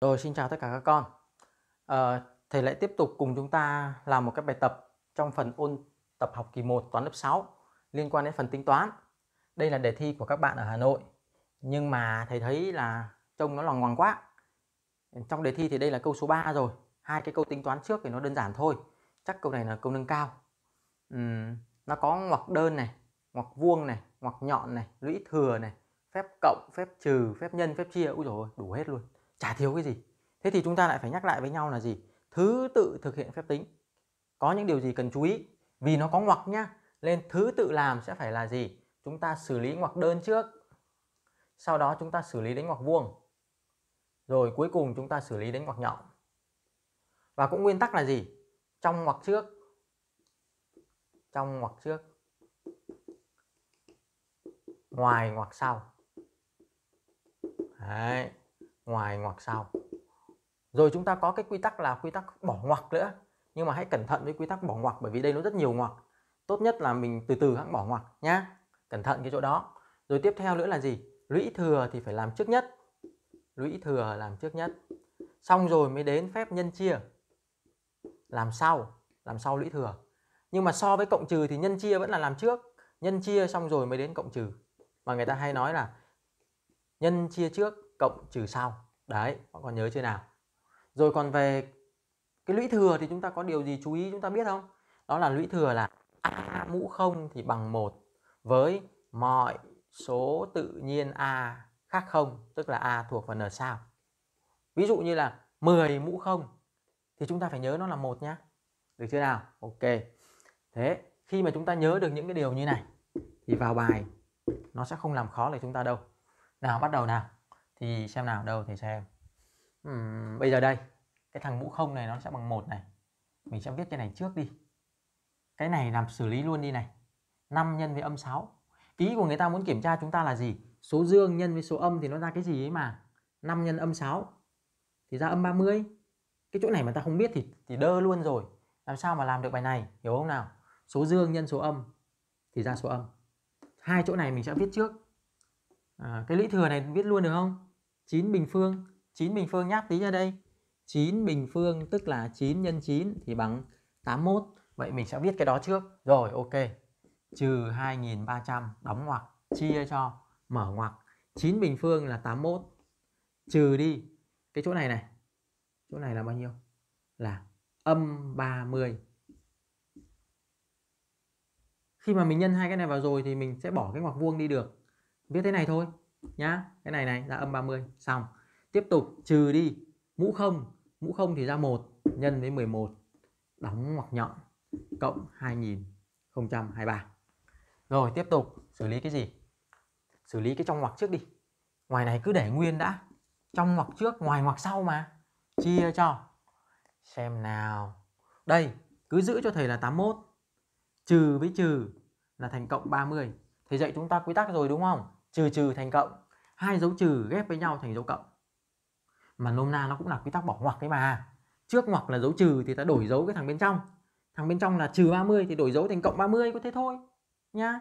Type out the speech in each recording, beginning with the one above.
Rồi xin chào tất cả các con à, Thầy lại tiếp tục cùng chúng ta làm một cái bài tập trong phần ôn tập học kỳ 1 toán lớp 6 liên quan đến phần tính toán Đây là đề thi của các bạn ở Hà Nội nhưng mà thầy thấy là trông nó lòng ngoằng quá Trong đề thi thì đây là câu số 3 rồi hai cái câu tính toán trước thì nó đơn giản thôi chắc câu này là câu nâng cao uhm, nó có ngoặc đơn này ngoặc vuông này ngoặc nhọn này lũy thừa này phép cộng phép trừ phép nhân phép chia ui rồi đủ hết luôn chả thiếu cái gì thế thì chúng ta lại phải nhắc lại với nhau là gì thứ tự thực hiện phép tính có những điều gì cần chú ý vì nó có ngoặc nhá nên thứ tự làm sẽ phải là gì chúng ta xử lý ngoặc đơn trước sau đó chúng ta xử lý đến ngoặc vuông rồi cuối cùng chúng ta xử lý đến ngoặc nhọn và cũng nguyên tắc là gì trong ngoặc trước trong ngoặc trước ngoài ngoặc sau Đấy ngoài ngoặc sau rồi chúng ta có cái quy tắc là quy tắc bỏ ngoặc nữa nhưng mà hãy cẩn thận với quy tắc bỏ ngoặc bởi vì đây nó rất nhiều ngoặc tốt nhất là mình từ từ hãng bỏ ngoặc nhá cẩn thận cái chỗ đó rồi tiếp theo nữa là gì lũy thừa thì phải làm trước nhất lũy thừa làm trước nhất xong rồi mới đến phép nhân chia làm sau làm sau lũy thừa nhưng mà so với cộng trừ thì nhân chia vẫn là làm trước nhân chia xong rồi mới đến cộng trừ mà người ta hay nói là nhân chia trước cộng trừ sau đấy mọi con nhớ chưa nào rồi còn về cái lũy thừa thì chúng ta có điều gì chú ý chúng ta biết không đó là lũy thừa là a mũ 0 thì bằng 1 với mọi số tự nhiên a khác không tức là a thuộc vào n sao ví dụ như là 10 mũ 0 thì chúng ta phải nhớ nó là một nhá được chưa nào ok thế khi mà chúng ta nhớ được những cái điều như này thì vào bài nó sẽ không làm khó lại chúng ta đâu nào bắt đầu nào thì xem nào đâu thì xem uhm, bây giờ đây cái thằng mũ không này nó sẽ bằng một này mình sẽ viết cái này trước đi cái này làm xử lý luôn đi này 5 nhân với âm 6 ý của người ta muốn kiểm tra chúng ta là gì số dương nhân với số âm thì nó ra cái gì ấy mà 5 nhân âm 6 thì ra âm 30 cái chỗ này mà ta không biết thì thì đơ luôn rồi làm sao mà làm được bài này hiểu không nào số dương nhân số âm thì ra số âm hai chỗ này mình sẽ viết trước à, cái lũy thừa này viết luôn được không 9 bình phương 9 bình phương nhắc tí ra đây 9 bình phương tức là 9 nhân 9 thì bằng 81 Vậy mình sẽ viết cái đó trước Rồi ok Trừ 2300 đóng ngoặc Chia cho mở ngoặc 9 bình phương là 81 Trừ đi Cái chỗ này này Chỗ này là bao nhiêu Là âm 30 Khi mà mình nhân hai cái này vào rồi Thì mình sẽ bỏ cái ngoặc vuông đi được Viết thế này thôi nhá cái này này ra âm 30 xong tiếp tục trừ đi mũ không mũ không thì ra một nhân với 11 đóng ngoặc nhọn cộng 2023 rồi tiếp tục xử lý cái gì xử lý cái trong ngoặc trước đi ngoài này cứ để nguyên đã trong ngoặc trước ngoài ngoặc sau mà chia cho xem nào đây cứ giữ cho thầy là 81 trừ với trừ là thành cộng 30 thầy dạy chúng ta quy tắc rồi đúng không trừ trừ thành cộng hai dấu trừ ghép với nhau thành dấu cộng mà nôm na nó cũng là quy tắc bỏ ngoặc ấy mà trước ngoặc là dấu trừ thì ta đổi dấu cái thằng bên trong thằng bên trong là trừ 30 thì đổi dấu thành cộng 30 có thế thôi nhá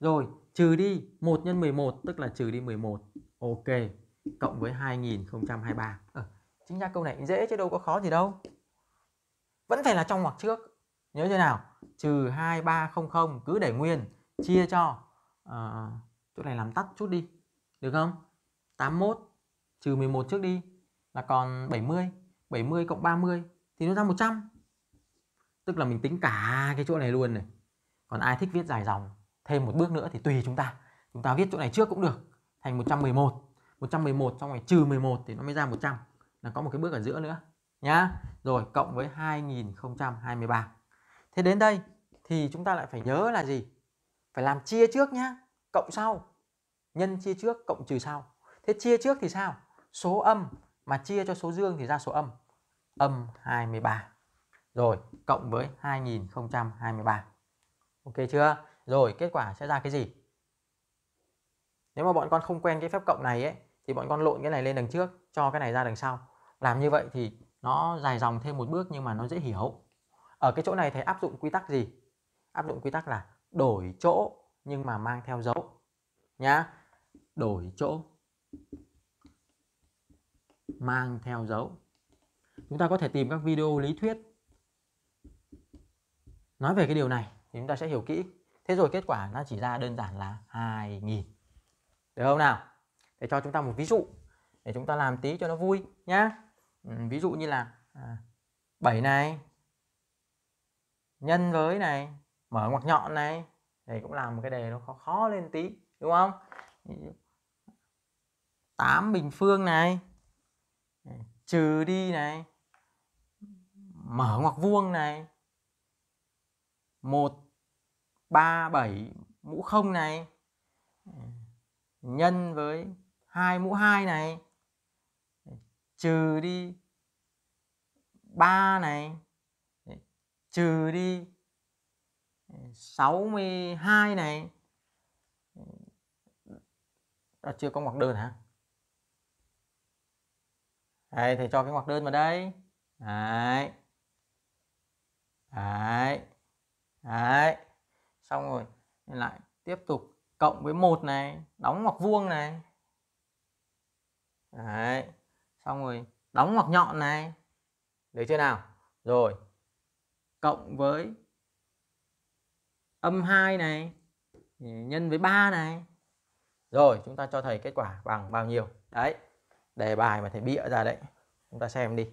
rồi trừ đi 1 nhân 11 tức là trừ đi 11 ok cộng với 2023 ờ, chính ra câu này dễ chứ đâu có khó gì đâu vẫn phải là trong ngoặc trước nhớ như nào trừ 2300 cứ để nguyên chia cho uh, chỗ này làm tắt chút đi được không 81 trừ 11 trước đi là còn 70 70 cộng 30 thì nó ra 100 tức là mình tính cả cái chỗ này luôn này còn ai thích viết dài dòng thêm một bước nữa thì tùy chúng ta chúng ta viết chỗ này trước cũng được thành 111 111 xong rồi trừ 11 thì nó mới ra 100 là có một cái bước ở giữa nữa nhá rồi cộng với 2023 thế đến đây thì chúng ta lại phải nhớ là gì phải làm chia trước nhá cộng sau nhân chia trước cộng trừ sau thế chia trước thì sao số âm mà chia cho số dương thì ra số âm âm 23 rồi cộng với 2023 ok chưa rồi kết quả sẽ ra cái gì nếu mà bọn con không quen cái phép cộng này ấy thì bọn con lộn cái này lên đằng trước cho cái này ra đằng sau làm như vậy thì nó dài dòng thêm một bước nhưng mà nó dễ hiểu ở cái chỗ này thầy áp dụng quy tắc gì áp dụng quy tắc là đổi chỗ nhưng mà mang theo dấu nhá đổi chỗ mang theo dấu chúng ta có thể tìm các video lý thuyết nói về cái điều này thì chúng ta sẽ hiểu kỹ thế rồi kết quả nó chỉ ra đơn giản là 2000 được không nào để cho chúng ta một ví dụ để chúng ta làm tí cho nó vui nhá ừ, ví dụ như là à, 7 này nhân với này mở ngoặc nhọn này thì cũng làm một cái đề nó khó khó lên tí đúng không 8 bình phương này trừ đi này mở ngoặc vuông này 1 3 7 mũ 0 này nhân với 2 mũ 2 này trừ đi 3 này trừ đi 62 này đó à, chưa có ngoặc đơn hả Đấy, thầy cho cái ngoặc đơn vào đây Đấy. Đấy. Đấy. Xong rồi lại tiếp tục cộng với một này, đóng ngoặc vuông này. Đấy. Xong rồi đóng ngoặc nhọn này. Được chưa nào? Rồi. Cộng với âm 2 này nhân với 3 này rồi chúng ta cho thầy kết quả bằng bao nhiêu đấy đề bài mà thầy bịa ra đấy chúng ta xem đi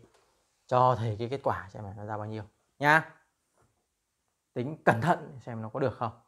cho thầy cái kết quả xem là nó ra bao nhiêu nha tính cẩn thận xem nó có được không